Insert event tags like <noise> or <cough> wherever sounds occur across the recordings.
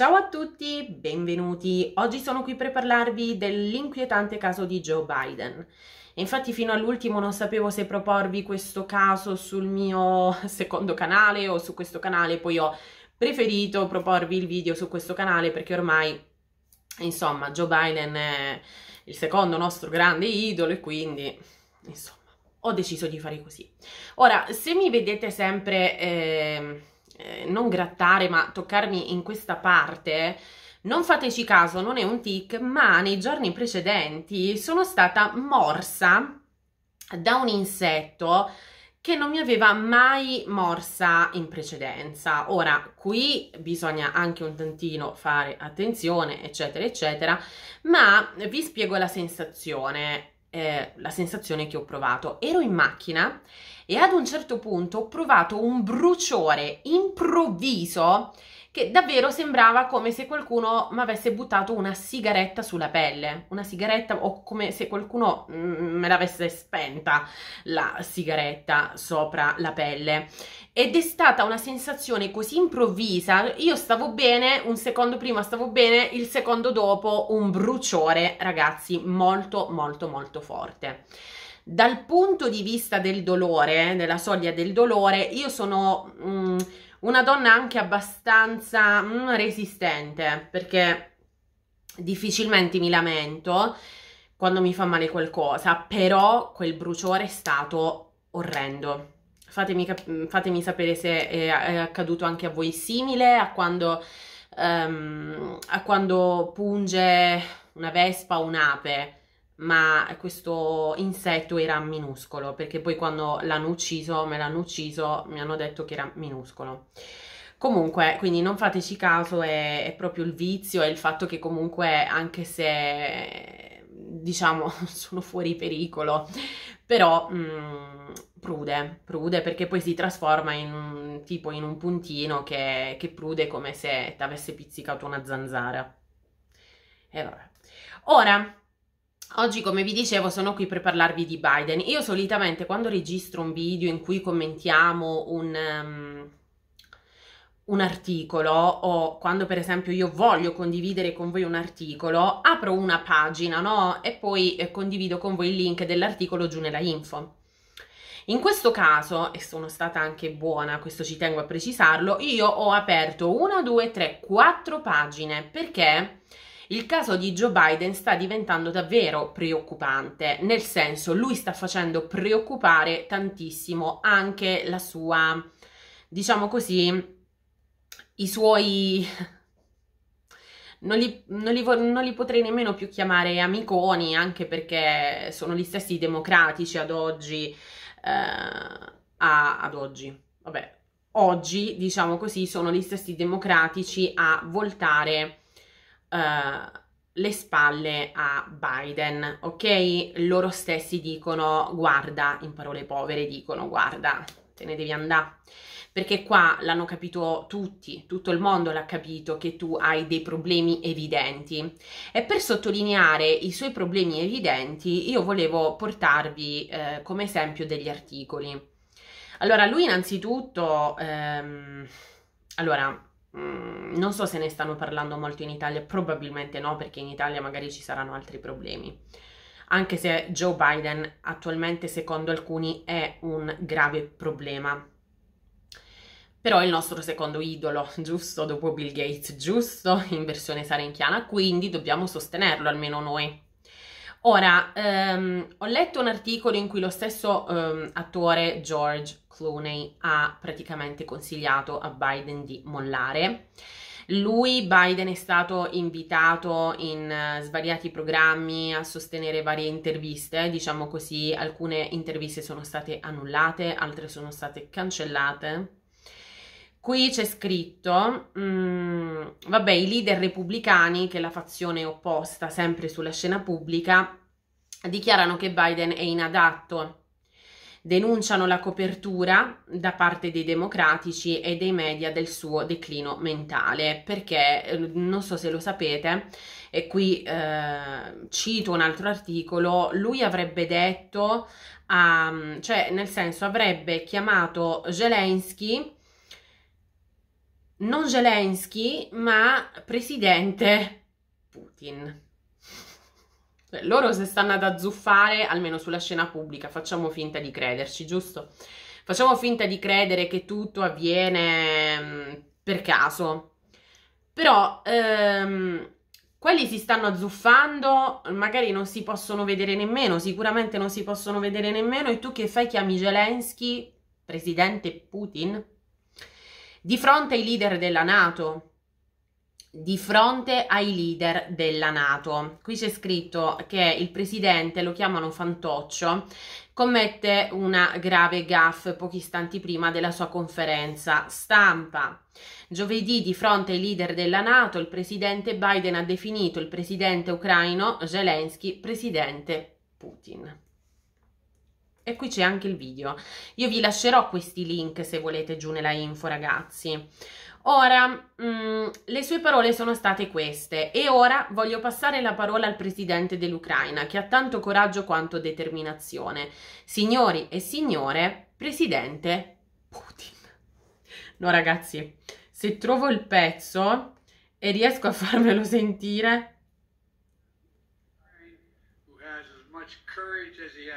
Ciao a tutti, benvenuti. Oggi sono qui per parlarvi dell'inquietante caso di Joe Biden. Infatti fino all'ultimo non sapevo se proporvi questo caso sul mio <laughs> secondo canale o su questo canale, poi ho preferito proporvi il video su questo canale perché ormai, insomma, Joe Biden è il secondo nostro grande idolo e quindi, insomma, ho deciso di fare così. Ora, se mi vedete sempre... Eh eh, non grattare ma toccarmi in questa parte, non fateci caso, non è un tic, ma nei giorni precedenti sono stata morsa da un insetto che non mi aveva mai morsa in precedenza. Ora, qui bisogna anche un tantino fare attenzione, eccetera, eccetera, ma vi spiego la sensazione la sensazione che ho provato. Ero in macchina e ad un certo punto ho provato un bruciore improvviso che davvero sembrava come se qualcuno mi avesse buttato una sigaretta sulla pelle, una sigaretta o come se qualcuno mm, me l'avesse spenta la sigaretta sopra la pelle. Ed è stata una sensazione così improvvisa, io stavo bene, un secondo prima stavo bene, il secondo dopo un bruciore, ragazzi, molto molto molto forte. Dal punto di vista del dolore, della soglia del dolore, io sono... Mh, mm, una donna anche abbastanza mm, resistente perché difficilmente mi lamento quando mi fa male qualcosa, però quel bruciore è stato orrendo. Fatemi, mm, fatemi sapere se è, è accaduto anche a voi simile, a quando, um, a quando punge una vespa o un'ape ma questo insetto era minuscolo, perché poi quando l'hanno ucciso, me l'hanno ucciso, mi hanno detto che era minuscolo. Comunque, quindi non fateci caso, è, è proprio il vizio, è il fatto che comunque, anche se, diciamo, <laughs> sono fuori pericolo, però mh, mm, prude, prude perché poi si trasforma in un, tipo in un puntino che, che prude come se ti avesse pizzicato una zanzara. E vabbè. Ora, Oggi, come vi dicevo, sono qui per parlarvi di Biden. Io solitamente quando registro un video in cui commentiamo un, um, un articolo o quando per esempio io voglio condividere con voi un articolo, apro una pagina, no? E poi eh, condivido con voi il link dell'articolo giù nella info. In questo caso, e sono stata anche buona, questo ci tengo a precisarlo, io ho aperto una, due, tre, quattro pagine perché il caso di Joe Biden sta diventando davvero preoccupante, nel senso lui sta facendo preoccupare tantissimo anche la sua, diciamo così, i suoi non li, non, li, non li, potrei nemmeno più chiamare amiconi, anche perché sono gli stessi democratici ad oggi, eh, a, ad oggi, vabbè, oggi, diciamo così, sono gli stessi democratici a voltare eh, le spalle a Biden, ok? Loro stessi dicono guarda, in parole povere dicono guarda, te ne devi andare. Perché qua l'hanno capito tutti, tutto il mondo l'ha capito che tu hai dei problemi evidenti. E per sottolineare i suoi problemi evidenti, io volevo portarvi eh, come esempio degli articoli. Allora, lui innanzitutto, ehm, allora, Mm, non so se ne stanno parlando molto in Italia, probabilmente no, perché in Italia magari ci saranno altri problemi. Anche se Joe Biden attualmente, secondo alcuni, è un grave problema. Però è il nostro secondo idolo, <laughs> giusto? Dopo Bill Gates, giusto? In versione sarenchiana, quindi dobbiamo sostenerlo, almeno noi. Ora, ehm, ho letto un articolo in cui lo stesso ehm, attore George Clooney ha praticamente consigliato a Biden di mollare. Lui, Biden, è stato invitato in uh, svariati programmi a sostenere varie interviste, diciamo così, alcune interviste sono state annullate, altre sono state cancellate Qui c'è scritto, mh, mm, vabbè, i leader repubblicani, che è la fazione opposta sempre sulla scena pubblica, dichiarano che Biden è inadatto, denunciano la copertura da parte dei democratici e dei media del suo declino mentale, perché eh, non so se lo sapete, e qui eh, cito un altro articolo, lui avrebbe detto, um, cioè nel senso avrebbe chiamato Zelensky non Zelensky, ma presidente Putin. Cioè, loro se stanno ad azzuffare, almeno sulla scena pubblica, facciamo finta di crederci, giusto? Facciamo finta di credere che tutto avviene mm, per caso. Però ehm, quelli si stanno azzuffando, magari non si possono vedere nemmeno, sicuramente non si possono vedere nemmeno, e tu che fai chiami Zelensky presidente Putin? di fronte ai leader della Nato, di fronte ai leader della Nato. Qui c'è scritto che il presidente, lo chiamano fantoccio, commette una grave gaffe pochi istanti prima della sua conferenza stampa. Giovedì, di fronte ai leader della Nato, il presidente Biden ha definito il presidente ucraino Zelensky presidente Putin e qui c'è anche il video. Io vi lascerò questi link se volete giù nella info ragazzi. Ora, mh, mm, le sue parole sono state queste e ora voglio passare la parola al presidente dell'Ucraina che ha tanto coraggio quanto determinazione. Signori e signore, presidente Putin. No ragazzi, se trovo il pezzo e riesco a farmelo sentire,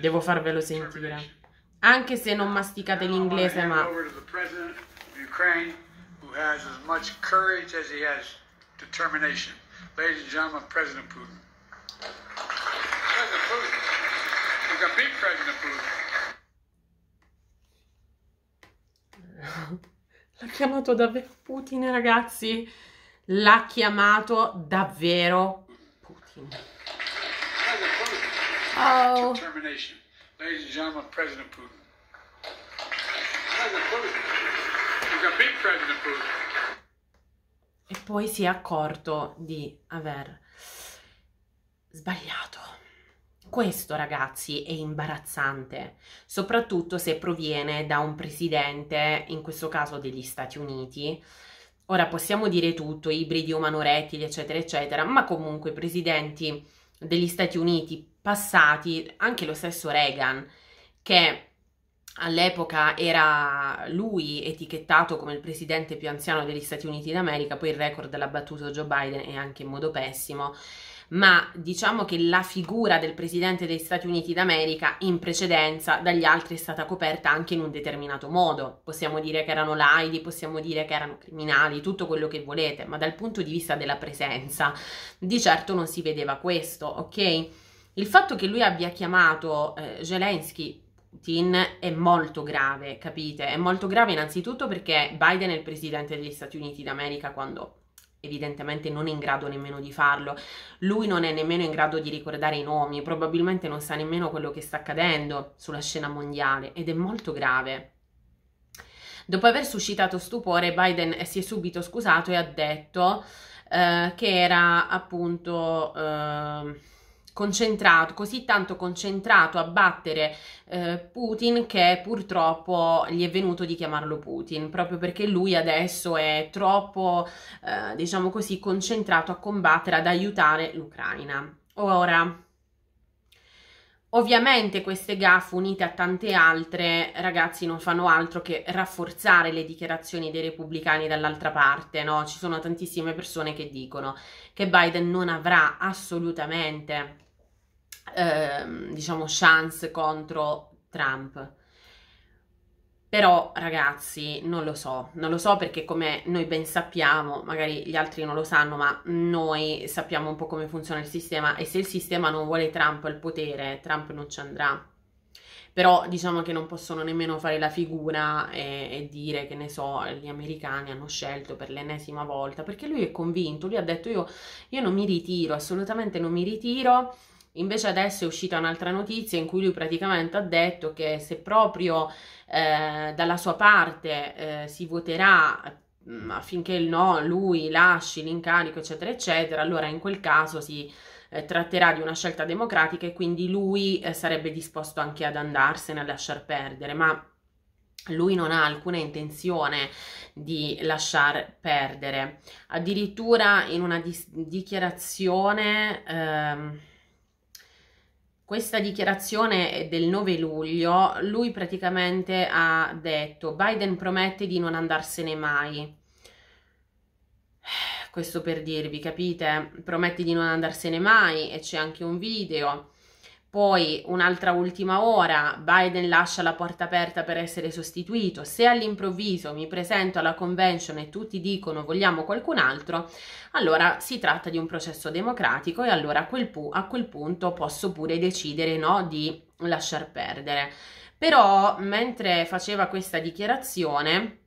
Devo farvelo sentire. Anche se non masticate l'inglese, ma... <laughs> L'ha chiamato davvero Putin, ragazzi. L'ha chiamato davvero Putin wow. to termination. Ladies and gentlemen, President Putin. President Putin. You President Putin. E poi si è accorto di aver sbagliato. Questo, ragazzi, è imbarazzante, soprattutto se proviene da un presidente, in questo caso degli Stati Uniti. Ora possiamo dire tutto, ibridi umano-rettili, eccetera, eccetera, ma comunque i presidenti degli Stati Uniti passati, anche lo stesso Reagan, che all'epoca era lui etichettato come il presidente più anziano degli Stati Uniti d'America, poi il record l'ha battuto Joe Biden e anche in modo pessimo, ma diciamo che la figura del presidente degli Stati Uniti d'America in precedenza dagli altri è stata coperta anche in un determinato modo. Possiamo dire che erano laidi, possiamo dire che erano criminali, tutto quello che volete, ma dal punto di vista della presenza di certo non si vedeva questo, ok? Il fatto che lui abbia chiamato eh, Zelensky Putin è molto grave, capite? È molto grave innanzitutto perché Biden è il presidente degli Stati Uniti d'America quando evidentemente non è in grado nemmeno di farlo, lui non è nemmeno in grado di ricordare i nomi, probabilmente non sa nemmeno quello che sta accadendo sulla scena mondiale ed è molto grave. Dopo aver suscitato stupore, Biden si è subito scusato e ha detto eh, che era appunto... Eh, concentrato, così tanto concentrato a battere eh, Putin che purtroppo gli è venuto di chiamarlo Putin, proprio perché lui adesso è troppo, eh, diciamo così, concentrato a combattere, ad aiutare l'Ucraina. Ora, Ovviamente queste gaffe unite a tante altre, ragazzi, non fanno altro che rafforzare le dichiarazioni dei repubblicani dall'altra parte, no? Ci sono tantissime persone che dicono che Biden non avrà assolutamente Ehm, diciamo, chance contro Trump. Però ragazzi, non lo so, non lo so perché come noi ben sappiamo, magari gli altri non lo sanno, ma noi sappiamo un po' come funziona il sistema e se il sistema non vuole Trump al potere, Trump non ci andrà. Però diciamo che non possono nemmeno fare la figura e, e dire che ne so, gli americani hanno scelto per l'ennesima volta, perché lui è convinto, lui ha detto io, io non mi ritiro, assolutamente non mi ritiro, Invece adesso è uscita un'altra notizia in cui lui praticamente ha detto che se proprio eh, dalla sua parte eh, si voterà mm, affinché il no lui lasci l'incarico eccetera eccetera, allora in quel caso si eh, tratterà di una scelta democratica e quindi lui eh, sarebbe disposto anche ad andarsene, a lasciar perdere, ma lui non ha alcuna intenzione di lasciar perdere. Addirittura in una dichiarazione... Ehm, questa dichiarazione del 9 luglio, lui praticamente ha detto Biden promette di non andarsene mai. Questo per dirvi, capite? Promette di non andarsene mai e c'è anche un video poi un'altra ultima ora, Biden lascia la porta aperta per essere sostituito. Se all'improvviso mi presento alla convention e tutti dicono vogliamo qualcun altro, allora si tratta di un processo democratico e allora a quel, pu- a quel punto posso pure decidere no, di lasciar perdere. Però mentre faceva questa dichiarazione,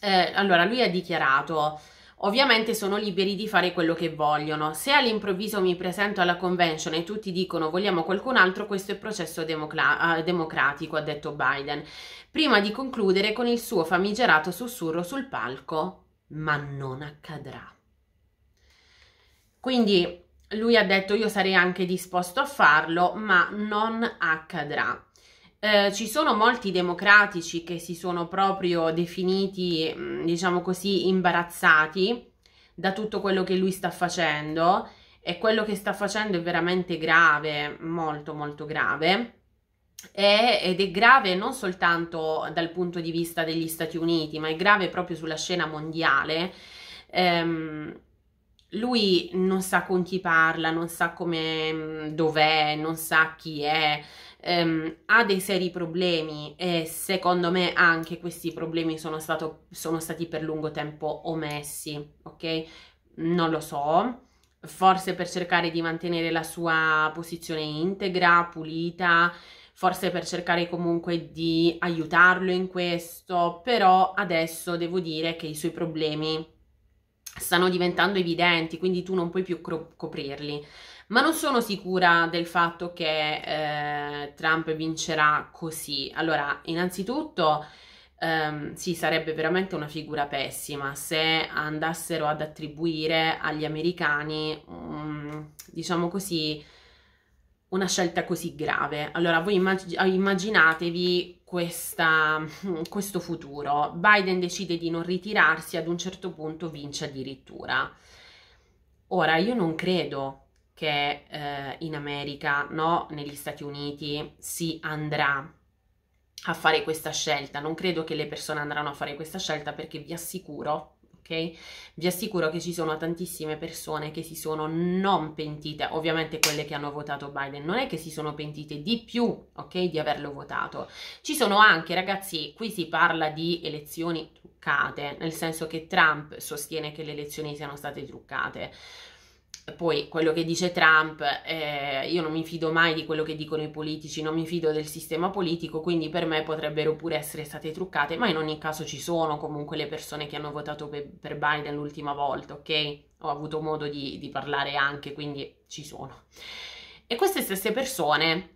eh, allora lui ha dichiarato ovviamente sono liberi di fare quello che vogliono. Se all'improvviso mi presento alla convention e tutti dicono vogliamo qualcun altro, questo è processo ah, democratico, ha detto Biden, prima di concludere con il suo famigerato sussurro sul palco, ma non accadrà. Quindi lui ha detto io sarei anche disposto a farlo, ma non accadrà. Eh, ci sono molti democratici che si sono proprio definiti, mm, diciamo così, imbarazzati da tutto quello che lui sta facendo e quello che sta facendo è veramente grave, molto molto grave ed è grave non soltanto dal punto di vista degli Stati Uniti, ma è grave proprio sulla scena mondiale. Ehm, lui non sa con chi parla, non sa come mm, dov'è, non sa chi è, ehm, ha dei seri problemi e secondo me anche questi problemi sono, stato, sono stati per lungo tempo omessi, ok? Non lo so, forse per cercare di mantenere la sua posizione integra, pulita, forse per cercare comunque di aiutarlo in questo, però adesso devo dire che i suoi problemi stanno diventando evidenti, quindi tu non puoi più coprirli ma non sono sicura del fatto che eh, Trump vincerà così. Allora, innanzitutto, ehm, sì, sarebbe veramente una figura pessima se andassero ad attribuire agli americani, um, diciamo così, una scelta così grave. Allora, voi immag- immaginatevi questa, <laughs> questo futuro. Biden decide di non ritirarsi, ad un certo punto vince addirittura. Ora, io non credo che eh, in America, no, negli Stati Uniti si andrà a fare questa scelta. Non credo che le persone andranno a fare questa scelta perché vi assicuro, ok? Vi assicuro che ci sono tantissime persone che si sono non pentite, ovviamente quelle che hanno votato Biden, non è che si sono pentite di più, ok, di averlo votato. Ci sono anche, ragazzi, qui si parla di elezioni truccate, nel senso che Trump sostiene che le elezioni siano state truccate poi quello che dice Trump, eh, io non mi fido mai di quello che dicono i politici, non mi fido del sistema politico, quindi per me potrebbero pure essere state truccate, ma in ogni caso ci sono comunque le persone che hanno votato per, Biden l'ultima volta, ok? Ho avuto modo di, di parlare anche, quindi ci sono. E queste stesse persone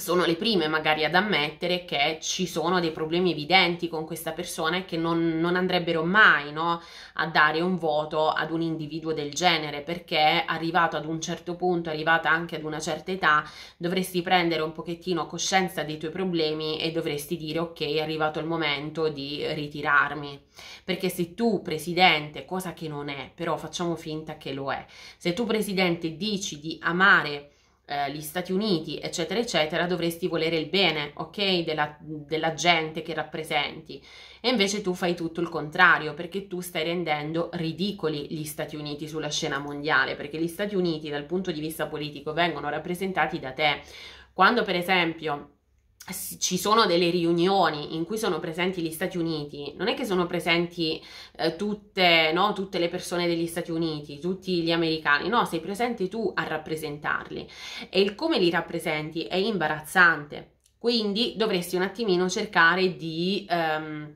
sono le prime magari ad ammettere che ci sono dei problemi evidenti con questa persona e che non, non andrebbero mai no, a dare un voto ad un individuo del genere perché arrivato ad un certo punto, arrivata anche ad una certa età, dovresti prendere un pochettino coscienza dei tuoi problemi e dovresti dire ok è arrivato il momento di ritirarmi perché se tu presidente, cosa che non è, però facciamo finta che lo è, se tu presidente dici di amare eh, gli Stati Uniti, eccetera, eccetera, dovresti volere il bene, ok, della, della gente che rappresenti. E invece tu fai tutto il contrario, perché tu stai rendendo ridicoli gli Stati Uniti sulla scena mondiale, perché gli Stati Uniti dal punto di vista politico vengono rappresentati da te. Quando per esempio ci sono delle riunioni in cui sono presenti gli Stati Uniti, non è che sono presenti eh, tutte, no, tutte, le persone degli Stati Uniti, tutti gli americani, no, sei presente tu a rappresentarli e il come li rappresenti è imbarazzante, quindi dovresti un attimino cercare di ehm,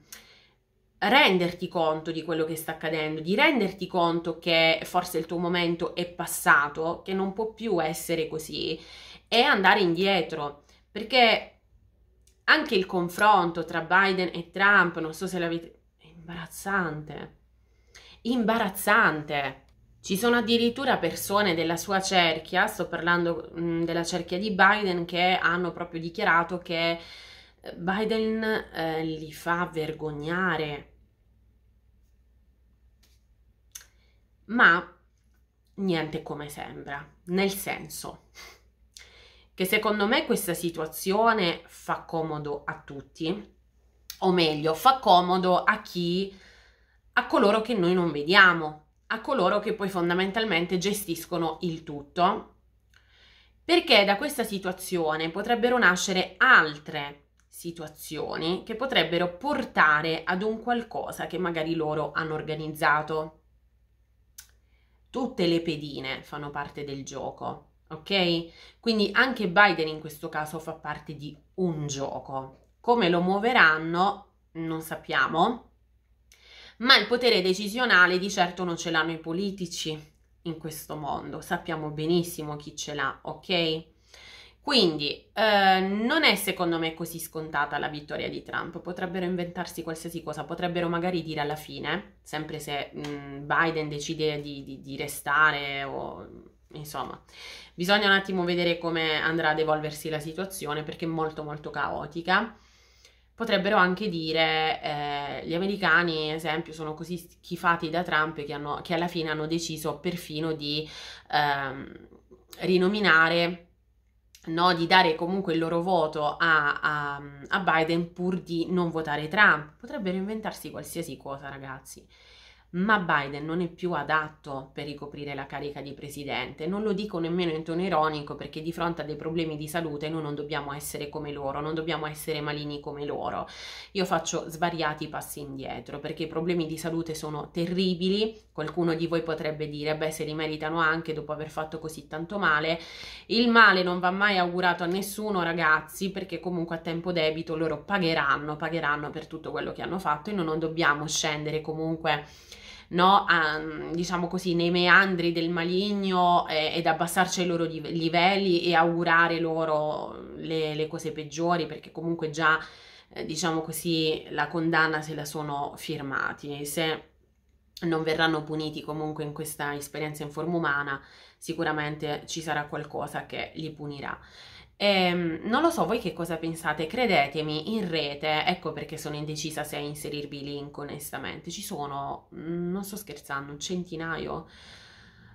renderti conto di quello che sta accadendo, di renderti conto che forse il tuo momento è passato, che non può più essere così e andare indietro perché anche il confronto tra Biden e Trump, non so se l'avete... è imbarazzante. Imbarazzante. Ci sono addirittura persone della sua cerchia, sto parlando mh, mm, della cerchia di Biden, che hanno proprio dichiarato che eh, Biden eh, li fa vergognare. Ma niente come sembra, nel senso che secondo me questa situazione fa comodo a tutti, o meglio, fa comodo a chi, a coloro che noi non vediamo, a coloro che poi fondamentalmente gestiscono il tutto, perché da questa situazione potrebbero nascere altre situazioni che potrebbero portare ad un qualcosa che magari loro hanno organizzato. Tutte le pedine fanno parte del gioco ok? Quindi anche Biden in questo caso fa parte di un gioco. Come lo muoveranno non sappiamo, ma il potere decisionale di certo non ce l'hanno i politici in questo mondo, sappiamo benissimo chi ce l'ha, ok? Quindi eh, non è secondo me così scontata la vittoria di Trump, potrebbero inventarsi qualsiasi cosa, potrebbero magari dire alla fine, sempre se mh, mm, Biden decide di, di, di restare o Insomma, bisogna un attimo vedere come andrà ad evolversi la situazione perché è molto molto caotica. Potrebbero anche dire eh, gli americani, ad esempio, sono così schifati da Trump che, hanno, che alla fine hanno deciso perfino di ehm, rinominare No, di dare comunque il loro voto a, a, a, Biden pur di non votare Trump. Potrebbero inventarsi qualsiasi cosa, ragazzi ma Biden non è più adatto per ricoprire la carica di presidente. Non lo dico nemmeno in tono ironico perché di fronte a dei problemi di salute noi non dobbiamo essere come loro, non dobbiamo essere malini come loro. Io faccio svariati passi indietro perché i problemi di salute sono terribili. Qualcuno di voi potrebbe dire, beh, se li meritano anche dopo aver fatto così tanto male. Il male non va mai augurato a nessuno, ragazzi, perché comunque a tempo debito loro pagheranno, pagheranno per tutto quello che hanno fatto e noi non dobbiamo scendere comunque no, a, diciamo così, nei meandri del maligno eh, ed abbassarci ai loro livelli e augurare loro le, le cose peggiori, perché comunque già, eh, diciamo così, la condanna se la sono firmati. E se non verranno puniti comunque in questa esperienza in forma umana, sicuramente ci sarà qualcosa che li punirà. Ehm, non lo so, voi che cosa pensate? Credetemi, in rete, ecco perché sono indecisa se inserirvi link onestamente, ci sono, mm, non sto scherzando, un centinaio,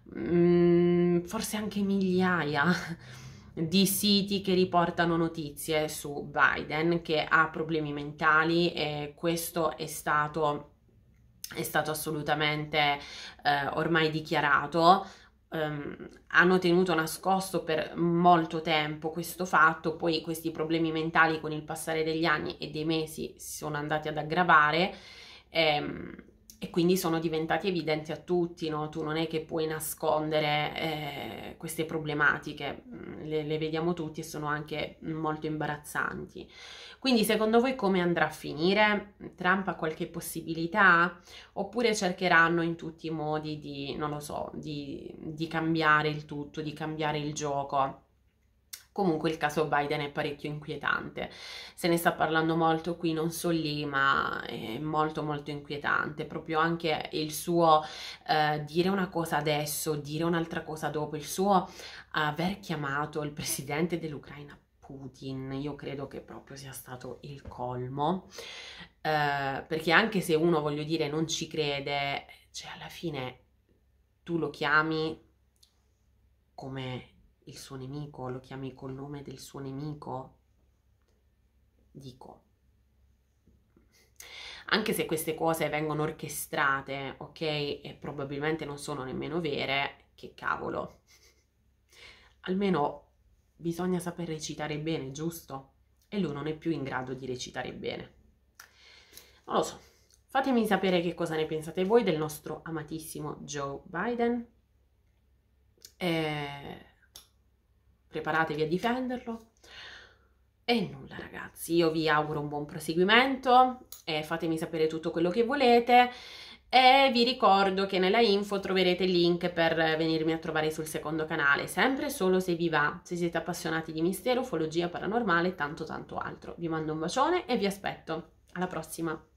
mh, mm, forse anche migliaia <laughs> di siti che riportano notizie su Biden che ha problemi mentali e questo è stato, è stato assolutamente eh, ormai dichiarato Um, hanno tenuto nascosto per molto tempo questo fatto, poi questi problemi mentali con il passare degli anni e dei mesi si sono andati ad aggravare. Um, e quindi sono diventati evidenti a tutti, no? tu non è che puoi nascondere eh, queste problematiche, mm, le, le, vediamo tutti e sono anche molto imbarazzanti. Quindi secondo voi come andrà a finire? Trump ha qualche possibilità? Oppure cercheranno in tutti i modi di, non lo so, di, di cambiare il tutto, di cambiare il gioco? Comunque il caso Biden è parecchio inquietante, se ne sta parlando molto qui, non so lì, ma è molto molto inquietante, proprio anche il suo eh, dire una cosa adesso, dire un'altra cosa dopo, il suo aver chiamato il presidente dell'Ucraina Putin, io credo che proprio sia stato il colmo, eh, perché anche se uno, voglio dire, non ci crede, cioè alla fine tu lo chiami come il suo nemico, lo chiami col nome del suo nemico, dico, anche se queste cose vengono orchestrate, ok, e probabilmente non sono nemmeno vere, che cavolo, almeno bisogna saper recitare bene, giusto? E lui non è più in grado di recitare bene. Non lo so. Fatemi sapere che cosa ne pensate voi del nostro amatissimo Joe Biden. Eh, preparatevi a difenderlo. E nulla ragazzi, io vi auguro un buon proseguimento, e fatemi sapere tutto quello che volete e vi ricordo che nella info troverete il link per venirmi a trovare sul secondo canale, sempre solo se vi va, se siete appassionati di mistero, ufologia, paranormale e tanto tanto altro. Vi mando un bacione e vi aspetto, alla prossima!